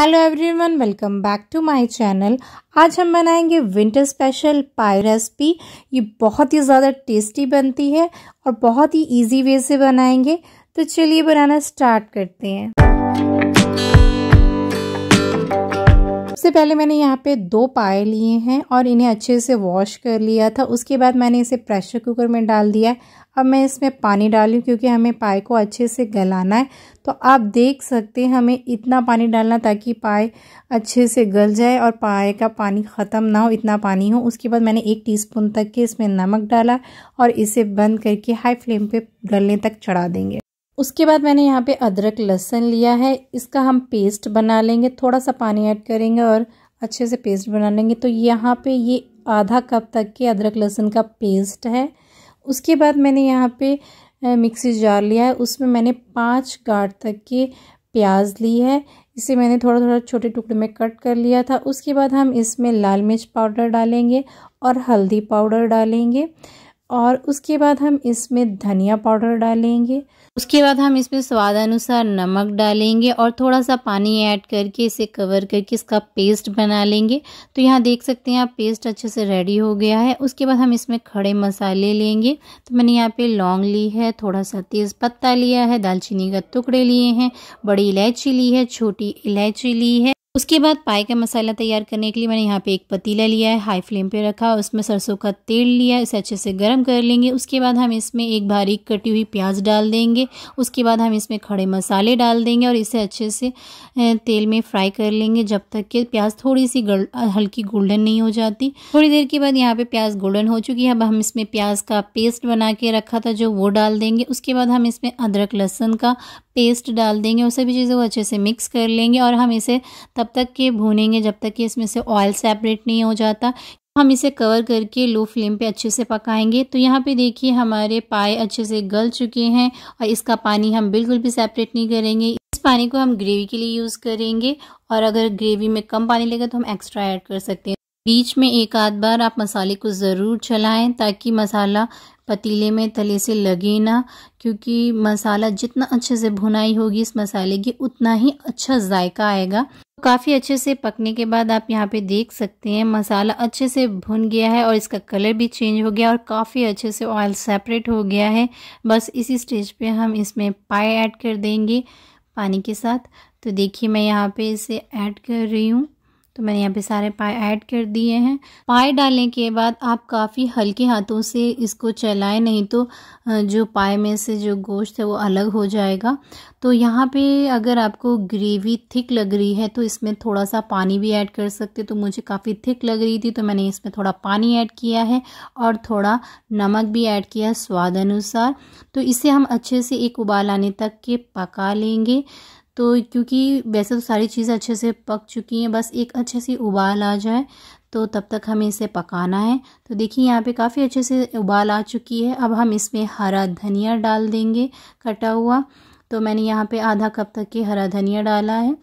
hello everyone welcome back to my channel आज हम बनाएंगे विंटर स्पेशल पाई रेसिपी ये बहुत ही ज़्यादा टेस्टी बनती है और बहुत ही इजी वे से बनाएंगे तो चलिए बनाना स्टार्ट करते हैं सबसे पहले मैंने यहाँ पे दो पाए लिए हैं और इन्हें अच्छे से वॉश कर लिया था उसके बाद मैंने इसे प्रेशर कुकर में डाल दिया अब मैं इसमें पानी डाली क्योंकि हमें पाए को अच्छे से गलाना है तो आप देख सकते हैं हमें इतना पानी डालना ताकि पाए अच्छे से गल जाए और पाए का पानी ख़त्म ना हो इतना पानी हो उसके बाद मैंने एक टीस्पून तक के इसमें नमक डाला और इसे बंद करके हाई फ्लेम पे गलने तक चढ़ा देंगे उसके बाद मैंने यहाँ पे अदरक लहसुन लिया है इसका हम पेस्ट बना लेंगे थोड़ा सा पानी ऐड करेंगे और अच्छे से पेस्ट बना लेंगे तो यहाँ पे ये आधा कप तक के अदरक लहसुन का पेस्ट है उसके बाद मैंने यहाँ पे मिक्सी जार लिया है उसमें मैंने पाँच गांठ तक के प्याज ली है इसे मैंने थोड़ा थोड़ा छोटे टुकड़े में कट कर लिया था उसके बाद हम इसमें लाल मिर्च पाउडर डालेंगे और हल्दी पाउडर डालेंगे और उसके बाद हम इसमें धनिया पाउडर डालेंगे उसके बाद हम इसमें स्वाद अनुसार नमक डालेंगे और थोड़ा सा पानी ऐड करके इसे कवर करके इसका पेस्ट बना लेंगे तो यहाँ देख सकते हैं आप पेस्ट अच्छे से रेडी हो गया है उसके बाद हम इसमें खड़े मसाले लेंगे तो मैंने यहाँ पे लौंग ली है थोड़ा सा तेज़ पत्ता लिया है दालचीनी का टुकड़े लिए हैं बड़ी इलायची ली है छोटी इलायची ली है उसके बाद पाए का मसाला तैयार करने के लिए मैंने यहाँ पे एक पतीला लिया है हाई फ्लेम पे रखा उसमें सरसों का तेल लिया इसे अच्छे से गर्म कर लेंगे उसके बाद हम इसमें एक बारीक कटी हुई प्याज डाल देंगे उसके बाद हम इसमें खड़े मसाले डाल देंगे और इसे अच्छे से तेल में फ्राई कर लेंगे जब तक कि प्याज थोड़ी सी हल्की गोल्डन नहीं हो जाती थोड़ी देर के बाद यहाँ पर प्याज गोल्डन हो चुकी है अब हम इसमें प्याज का पेस्ट बना के रखा था जो वो डाल देंगे उसके बाद हम इसमें अदरक लहसुन का पेस्ट डाल देंगे और सभी चीज़ों को अच्छे से मिक्स कर लेंगे और हम इसे तब तक ये भूनेंगे जब तक कि इसमें से ऑयल सेपरेट नहीं हो जाता हम इसे कवर करके लो फ्लेम पे अच्छे से पकाएंगे तो यहाँ पे देखिए हमारे पाए अच्छे से गल चुके हैं और इसका पानी हम बिल्कुल भी सेपरेट नहीं करेंगे इस पानी को हम ग्रेवी के लिए यूज़ करेंगे और अगर ग्रेवी में कम पानी लगे तो हम एक्स्ट्रा ऐड कर सकते हैं बीच में एक आध बार आप मसाले को ज़रूर चलाएं ताकि मसाला पतीले में तले से लगे ना क्योंकि मसाला जितना अच्छे से भुनाई होगी इस मसाले की उतना ही अच्छा जायका आएगा काफ़ी अच्छे से पकने के बाद आप यहाँ पे देख सकते हैं मसाला अच्छे से भुन गया है और इसका कलर भी चेंज हो गया और काफ़ी अच्छे से ऑयल सेपरेट हो गया है बस इसी स्टेज पे हम इसमें पाए ऐड कर देंगे पानी के साथ तो देखिए मैं यहाँ पे इसे ऐड कर रही हूँ तो मैंने यहाँ पे सारे पाए ऐड कर दिए हैं पाए डालने के बाद आप काफ़ी हल्के हाथों से इसको चलाएं नहीं तो जो पाए में से जो गोश्त है वो अलग हो जाएगा तो यहाँ पे अगर आपको ग्रेवी थिक लग रही है तो इसमें थोड़ा सा पानी भी ऐड कर सकते तो मुझे काफ़ी थिक लग रही थी तो मैंने इसमें थोड़ा पानी ऐड किया है और थोड़ा नमक भी ऐड किया है स्वाद अनुसार तो इसे हम अच्छे से एक उबाल आने तक के पका लेंगे तो क्योंकि वैसे तो सारी चीज़ें अच्छे से पक चुकी हैं बस एक अच्छे से उबाल आ जाए तो तब तक हमें इसे पकाना है तो देखिए यहाँ पे काफ़ी अच्छे से उबाल आ चुकी है अब हम इसमें हरा धनिया डाल देंगे कटा हुआ तो मैंने यहाँ पे आधा कप तक के हरा धनिया डाला है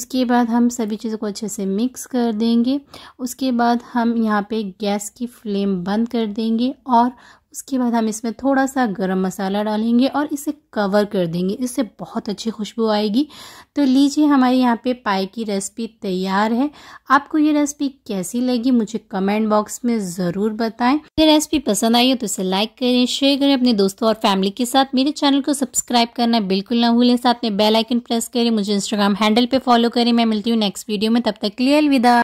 उसके बाद हम सभी चीज़ों को अच्छे से मिक्स कर देंगे उसके बाद हम यहाँ पे गैस की फ्लेम बंद कर देंगे और उसके बाद हम इसमें थोड़ा सा गरम मसाला डालेंगे और इसे कवर कर देंगे इससे बहुत अच्छी खुशबू आएगी तो लीजिए हमारे यहाँ पे पाए की रेसिपी तैयार है आपको ये रेसिपी कैसी लगी मुझे कमेंट बॉक्स में ज़रूर बताएं ये रेसिपी पसंद आई हो तो इसे लाइक करें शेयर करें अपने दोस्तों और फैमिली के साथ मेरे चैनल को सब्सक्राइब करना बिल्कुल ना भूलें साथ में बेलाइकन प्रेस करें मुझे इंस्टाग्राम हैंडल पर फॉलो करें मैं मिलती हूँ नेक्स्ट वीडियो में तब तक क्लियर विदा